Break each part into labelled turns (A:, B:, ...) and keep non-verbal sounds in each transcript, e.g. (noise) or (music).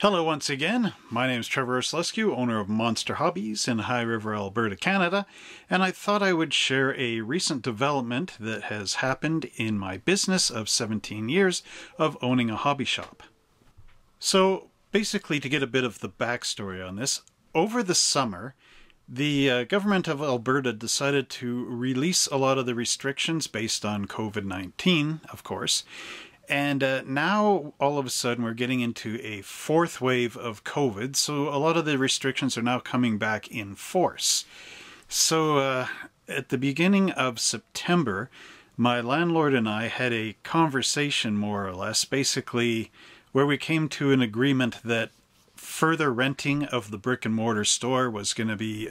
A: Hello, once again. My name is Trevor Oslescu, owner of Monster Hobbies in High River, Alberta, Canada, and I thought I would share a recent development that has happened in my business of 17 years of owning a hobby shop. So, basically, to get a bit of the backstory on this, over the summer, the uh, government of Alberta decided to release a lot of the restrictions based on COVID 19, of course, and uh, now, all of a sudden, we're getting into a fourth wave of COVID, so a lot of the restrictions are now coming back in force. So, uh, at the beginning of September, my landlord and I had a conversation, more or less, basically where we came to an agreement that further renting of the brick and mortar store was going to be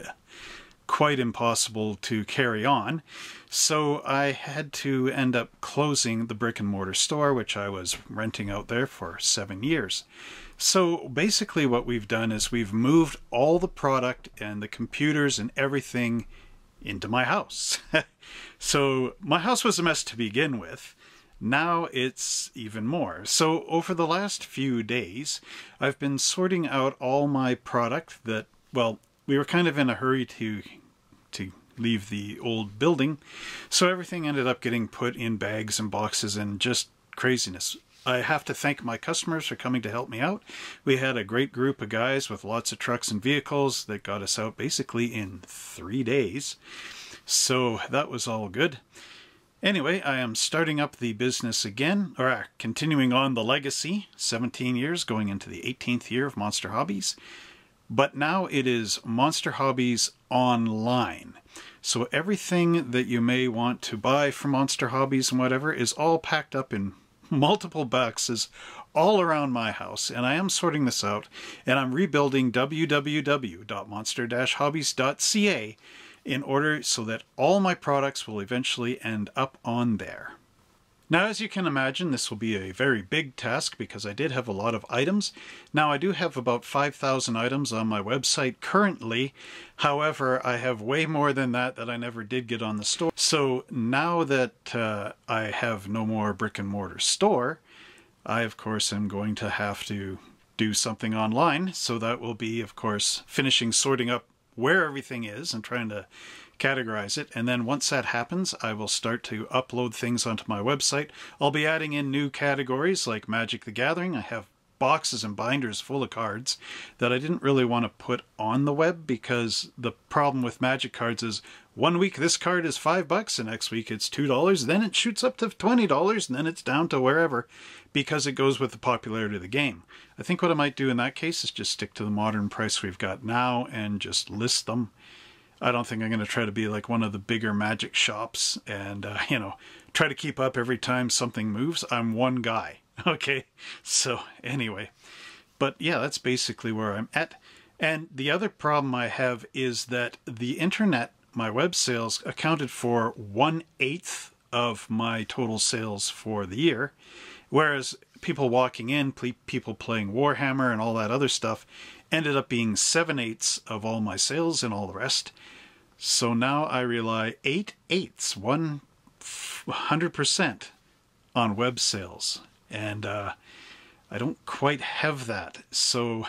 A: quite impossible to carry on. So I had to end up closing the brick and mortar store, which I was renting out there for seven years. So basically, what we've done is we've moved all the product and the computers and everything into my house. (laughs) so my house was a mess to begin with. Now it's even more. So over the last few days, I've been sorting out all my product that, well, we were kind of in a hurry to to leave the old building. So everything ended up getting put in bags and boxes and just craziness. I have to thank my customers for coming to help me out. We had a great group of guys with lots of trucks and vehicles that got us out basically in three days. So that was all good. Anyway, I am starting up the business again, or ah, continuing on the legacy, 17 years going into the 18th year of Monster Hobbies. But now it is Monster Hobbies online. So everything that you may want to buy for Monster Hobbies and whatever is all packed up in (laughs) multiple boxes all around my house and I am sorting this out and I'm rebuilding www.monster-hobbies.ca in order so that all my products will eventually end up on there. Now, as you can imagine, this will be a very big task because I did have a lot of items. Now, I do have about 5,000 items on my website currently. However, I have way more than that that I never did get on the store. So now that uh, I have no more brick and mortar store, I, of course, am going to have to do something online. So that will be, of course, finishing sorting up where everything is and trying to categorize it. And then once that happens, I will start to upload things onto my website. I'll be adding in new categories like Magic the Gathering. I have boxes and binders full of cards that I didn't really want to put on the web because the problem with magic cards is one week this card is five bucks, and next week it's two dollars, then it shoots up to twenty dollars, and then it's down to wherever because it goes with the popularity of the game. I think what I might do in that case is just stick to the modern price we've got now and just list them. I don't think I'm going to try to be like one of the bigger magic shops and, uh, (laughs) you know, try to keep up every time something moves. I'm one guy. (laughs) Okay. So, anyway. But yeah, that's basically where I'm at. And the other problem I have is that the internet, my web sales, accounted for one eighth of my total sales for the year. Whereas people walking in, people playing Warhammer and all that other stuff ended up being 7 eighths of all my sales and all the rest. So now I rely 8 eighths, 100% on web sales. And uh, I don't quite have that. So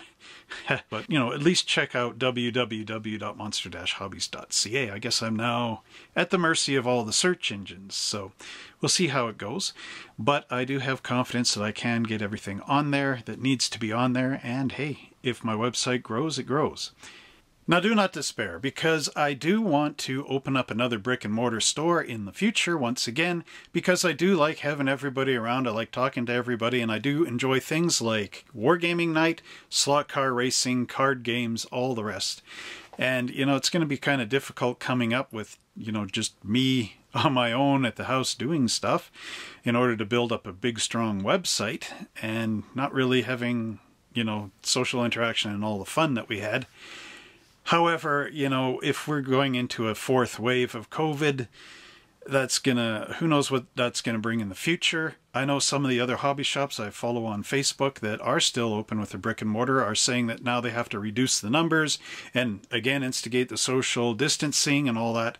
A: (laughs) but you know, at least check out www.monster-hobbies.ca. I guess I'm now at the mercy of all the search engines, so we'll see how it goes. But I do have confidence that I can get everything on there that needs to be on there, and hey, if my website grows, it grows. Now, do not despair because I do want to open up another brick and mortar store in the future once again because I do like having everybody around. I like talking to everybody and I do enjoy things like wargaming night, slot car racing, card games, all the rest. And, you know, it's going to be kind of difficult coming up with, you know, just me (laughs) on my own at the house doing stuff in order to build up a big, strong website and not really having, you know, social interaction and all the fun that we had. However, you know, if we're going into a fourth wave of COVID, that's gonna who knows what that's gonna bring in the future. I know some of the other hobby shops I follow on Facebook that are still open with the brick and mortar are saying that now they have to reduce the numbers and again instigate the social distancing and all that.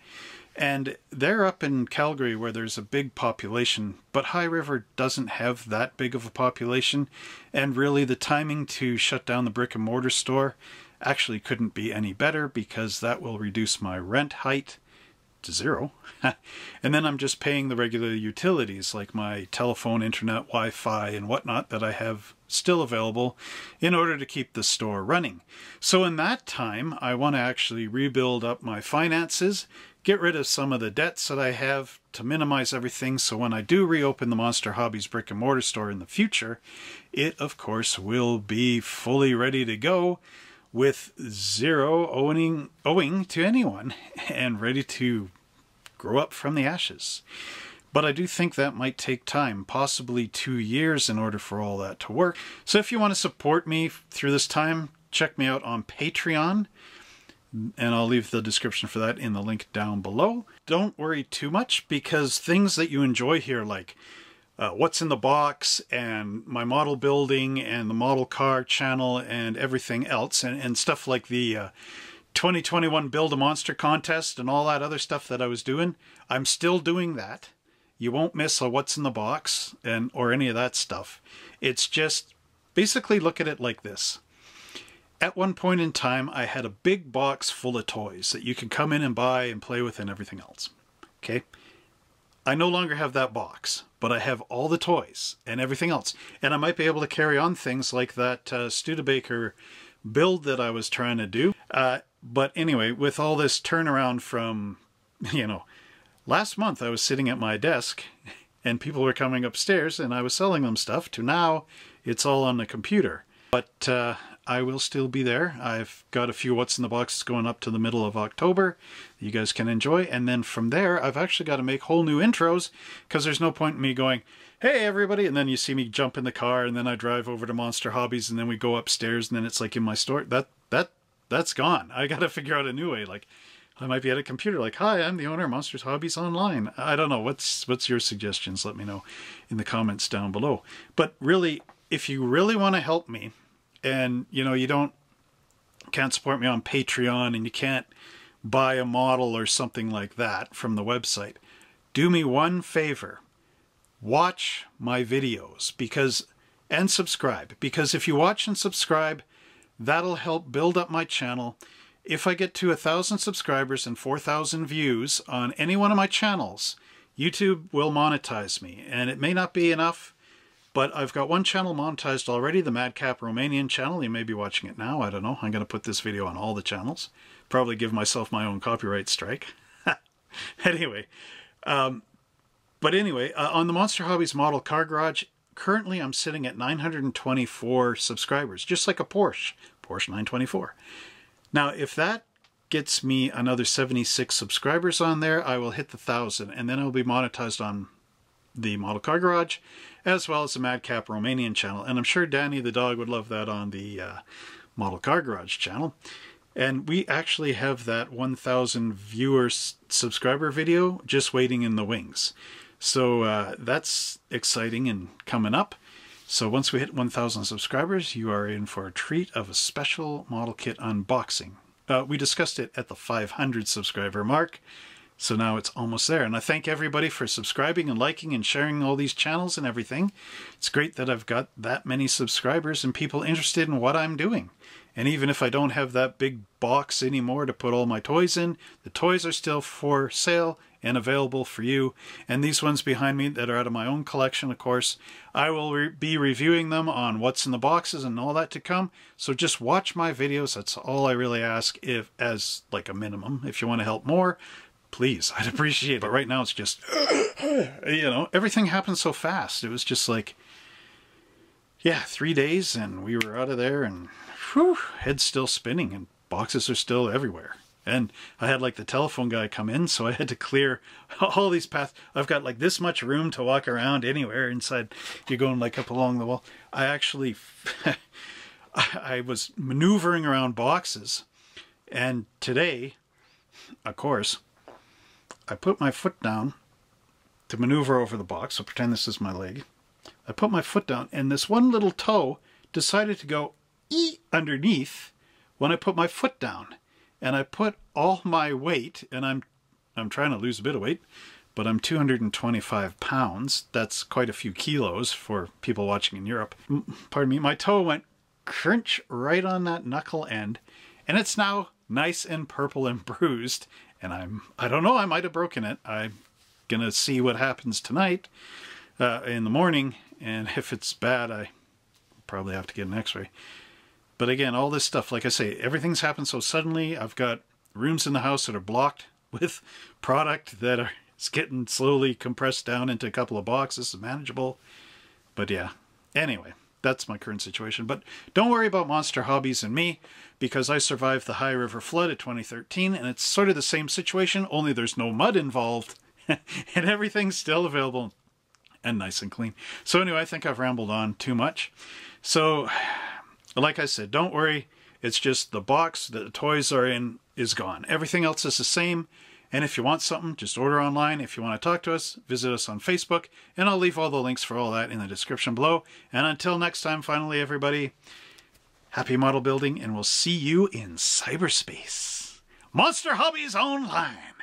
A: And they're up in Calgary where there's a big population, but High River doesn't have that big of a population. And really, the timing to shut down the brick and mortar store actually couldn't be any better because that will reduce my rent height to zero. (laughs) and then I'm just paying the regular utilities like my telephone, internet, Wi Fi, and whatnot that I have still available in order to keep the store running. So, in that time, I want to actually rebuild up my finances, get rid of some of the debts that I have to minimize everything. So, when I do reopen the Monster Hobbies brick and mortar store in the future, it of course will be fully ready to go with zero owing, owing to anyone and ready to grow up from the ashes. But I do think that might take time, possibly two years, in order for all that to work. So if you want to support me through this time, check me out on Patreon. And I'll leave the description for that in the link down below. Don't worry too much because things that you enjoy here, like uh, what's in the box and my model building and the model car channel and everything else and, and stuff like the uh, 2021 Build a Monster contest and all that other stuff that I was doing. I'm still doing that. You won't miss a what's in the box and or any of that stuff. It's just basically look at it like this. At one point in time, I had a big box full of toys that you can come in and buy and play with and everything else. Okay. I no longer have that box, but I have all the toys and everything else. And I might be able to carry on things like that uh, Studebaker build that I was trying to do. Uh, but anyway, with all this turnaround from, (laughs) you know, last month I was sitting at my desk and people were coming upstairs and I was selling them stuff to now it's all on the computer. But uh, I will still be there. I've got a few What's in the Boxes going up to the middle of October you guys can enjoy. And then from there, I've actually got to make whole new intros because there's no point in me going, hey, everybody. And then you see me jump in the car and then I drive over to Monster Hobbies and then we go upstairs and then it's like in my store. That, that, that's gone. I got to (laughs) figure out a new way. Like, I might be at a computer like, hi, I'm the owner of Monsters Hobbies Online. I don't know. What's, what's your suggestions? Let me know in the comments down below. But really, if you really want to help me, and you know you don't can't support me on Patreon and you can't buy a model or something like that from the website, do me one favor. Watch my videos because and subscribe because if you watch and subscribe, that'll help build up my channel. If I get to a thousand subscribers and 4,000 views on any one of my channels, YouTube will monetize me and it may not be enough but I've got one channel monetized already, the Madcap Romanian channel. You may be watching it now. I don't know. I'm going to put this video on all the channels. Probably give myself my own copyright strike. (laughs) anyway, um, but anyway, uh, on the Monster Hobbies model car garage, currently I'm sitting at 924 subscribers, just like a Porsche, Porsche 924. Now, if that gets me another 76 subscribers on there, I will hit the thousand and then I'll be monetized on the model car garage, as well as the Madcap Romanian channel. And I'm sure Danny the dog would love that on the uh, model car garage channel. And we actually have that 1,000 viewer subscriber video just waiting in the wings. So uh, that's exciting and coming up. So once we hit 1,000 subscribers, you are in for a treat of a special model kit unboxing. Uh, we discussed it at the 500 subscriber mark. So now it's almost there. And I thank everybody for subscribing and liking and sharing all these channels and everything. It's great that I've got that many subscribers and people interested in what I'm doing. And even if I don't have that big box anymore to put all my toys in, the toys are still for sale and available for you. And these ones behind me that are out of my own collection, of course, I will re be reviewing them on what's in the boxes and all that to come. So just watch my videos. That's all I really ask if as like a minimum. If you want to help more, please, I'd appreciate it. But right now it's just, you know, everything happened so fast. It was just like, yeah, three days and we were out of there and whew, head still spinning and boxes are still everywhere. And I had like the telephone guy come in, so I had to clear (laughs) all these paths. I've got like this much room to walk around anywhere inside. You're going like up along the wall. I actually, (laughs) I was maneuvering around boxes. And today, of course, I put my foot down to maneuver over the box, so pretend this is my leg. I put my foot down, and this one little toe decided to go e underneath when I put my foot down. And I put all my weight, and I'm I'm trying to lose a bit of weight, but I'm 225 pounds. That's quite a few kilos for people watching in Europe. Pardon me, my toe went crunch right on that knuckle end, and it's now nice and purple and (laughs) bruised, and I'm I don't know I might have broken it. I'm gonna see what happens tonight uh, in the morning, and (laughs) if it's bad, I probably have to get an X-ray. But again, all this stuff, like I say, everything's happened so suddenly. I've got rooms in the house that are blocked (laughs) with product that are it's getting slowly compressed down into a couple of boxes, manageable. But yeah, anyway that's my current situation. But don't worry about monster hobbies and me because I survived the High River flood of 2013 and it's sort of the same situation, only there's no mud involved (laughs) and everything's still available and nice and clean. So anyway, I think I've rambled on too much. So like I said, don't worry. It's just the box that the toys are in is gone. Everything else is the same. And if you want something, just order online. If you want to talk to us, visit us on Facebook, and I'll leave all the links for all that in the description below. And until next time, finally, everybody, happy model building, and we'll see you in cyberspace. Monster Hobbies Online!